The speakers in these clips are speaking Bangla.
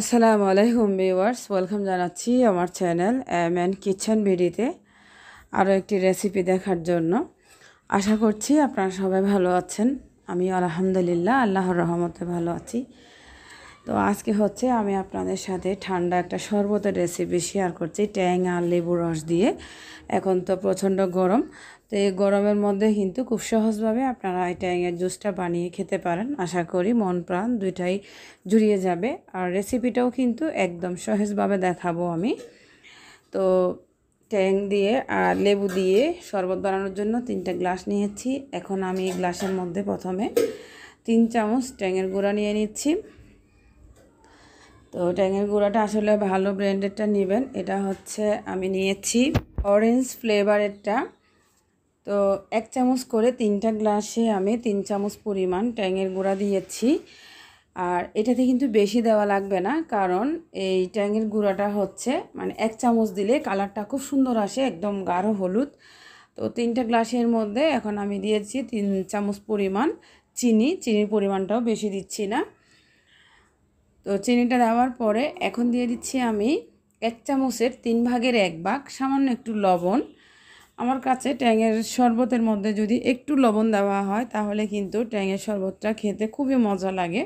আসসালামু আলাইকুম ভিউয়ার্স ওয়েলকাম জানাচ্ছি আমার চ্যানেল এম এন কিচেন ভিডিতে আরও একটি রেসিপি দেখার জন্য আশা করছি আপনারা সবাই ভালো আছেন আমি আলহামদুলিল্লাহ আল্লাহর রহমতে ভালো আছি তো আজকে হচ্ছে আমি আপনাদের সাথে ঠান্ডা একটা শরবতের রেসিপি শেয়ার করছি ট্যাং আর লেবু রস দিয়ে এখন তো প্রচণ্ড গরম তো এই গরমের মধ্যে কিন্তু খুব সহজভাবে আপনারা এই ট্যাঙের জুসটা বানিয়ে খেতে পারেন আশা করি মন প্রাণ দুইটাই জুড়িয়ে যাবে আর রেসিপিটাও কিন্তু একদম সহজভাবে দেখাবো আমি তো ট্যাং দিয়ে আর লেবু দিয়ে শরবত বানানোর জন্য তিনটা গ্লাস নিয়েছি এখন আমি এই গ্লাসের মধ্যে প্রথমে তিন চামচ ট্যাঙের গুঁড়া নিয়ে নিচ্ছি তো ট্যাঙের গুঁড়াটা আসলে ভালো ব্র্যান্ডেরটা নেবেন এটা হচ্ছে আমি নিয়েছি অরেঞ্জ ফ্লেভারেরটা তো এক চামচ করে তিনটা গ্লাসে আমি তিন চামচ পরিমাণ ট্যাঙের গুঁড়া দিয়েছি আর এটাতে কিন্তু বেশি দেওয়া লাগবে না কারণ এই ট্যাঙের গুঁড়াটা হচ্ছে মানে এক চামচ দিলে কালারটা খুব সুন্দর আসে একদম গাঢ় হলুদ তো তিনটা গ্লাসের মধ্যে এখন আমি দিয়েছি তিন চামচ পরিমাণ চিনি চিনির পরিমাণটাও বেশি দিচ্ছি না তো চিনিটা দেওয়ার পরে এখন দিয়ে দিচ্ছি আমি এক চামচের তিন ভাগের এক ভাগ সামান্য একটু লবণ আমার কাছে ট্যাঙের শরবতের মধ্যে যদি একটু লবণ দেওয়া হয় তাহলে কিন্তু ট্যাঙের শরবতটা খেতে খুবই মজা লাগে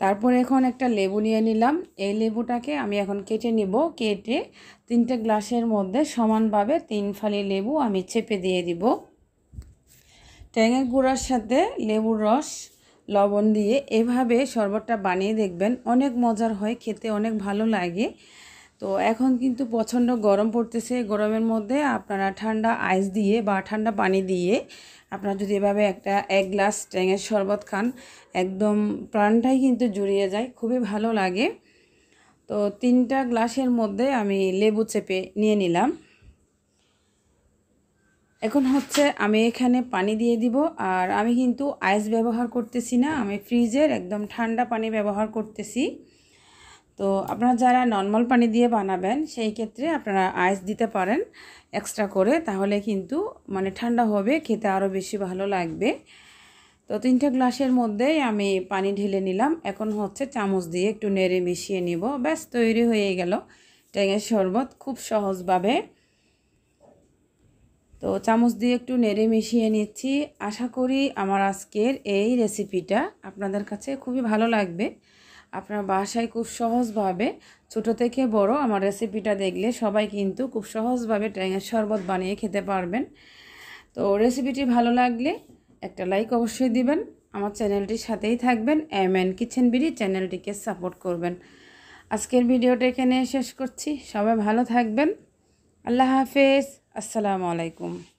তারপর এখন একটা লেবু নিয়ে নিলাম এই লেবুটাকে আমি এখন কেটে নিব কেটে তিনটে গ্লাসের মধ্যে সমানভাবে তিন ফালি লেবু আমি চেপে দিয়ে দিব ট্যাঙের গুঁড়ার সাথে লেবুর রস লবণ দিয়ে এভাবে শরবতটা বানিয়ে দেখবেন অনেক মজার হয় খেতে অনেক ভালো লাগে তো এখন কিন্তু প্রচণ্ড গরম পড়তেছে গরমের মধ্যে আপনারা ঠান্ডা আইস দিয়ে বা ঠান্ডা পানি দিয়ে আপনারা যদি এভাবে একটা এক গ্লাস ট্যাঙের শরবত খান একদম প্রাণটাই কিন্তু জুড়িয়ে যায় খুবই ভালো লাগে তো তিনটা গ্লাসের মধ্যে আমি লেবু চেপে নিয়ে নিলাম এখন হচ্ছে আমি এখানে পানি দিয়ে দিব আর আমি কিন্তু আইস ব্যবহার করতেছি না আমি ফ্রিজের একদম ঠান্ডা পানি ব্যবহার করতেছি তো আপনারা যারা নর্মাল পানি দিয়ে বানাবেন সেই ক্ষেত্রে আপনারা আইস দিতে পারেন এক্সট্রা করে তাহলে কিন্তু মানে ঠান্ডা হবে খেতে আরও বেশি ভালো লাগবে তো তিনটা গ্লাসের মধ্যেই আমি পানি ঢেলে নিলাম এখন হচ্ছে চামচ দিয়ে একটু নেড়ে মিশিয়ে নিব ব্যাস তৈরি হয়ে গেল ট্যাঙের শরবত খুব সহজভাবে তো চামচ দিয়ে একটু নেড়ে মিশিয়ে নিচ্ছি আশা করি আমার আজকের এই রেসিপিটা আপনাদের কাছে খুবই ভালো লাগবে আপনার বাসায় খুব সহজভাবে ছোট থেকে বড় আমার রেসিপিটা দেখলে সবাই কিন্তু খুব সহজভাবে ট্যাঙের শরবত বানিয়ে খেতে পারবেন তো রেসিপিটি ভালো লাগলে একটা লাইক অবশ্যই দিবেন আমার চ্যানেলটির সাথেই থাকবেন এম এন কিচেন বিডি চ্যানেলটিকে সাপোর্ট করবেন আজকের ভিডিওটা এখানে শেষ করছি সবাই ভালো থাকবেন আল্লাহ হাফেজ আসসালামু আলাইকুম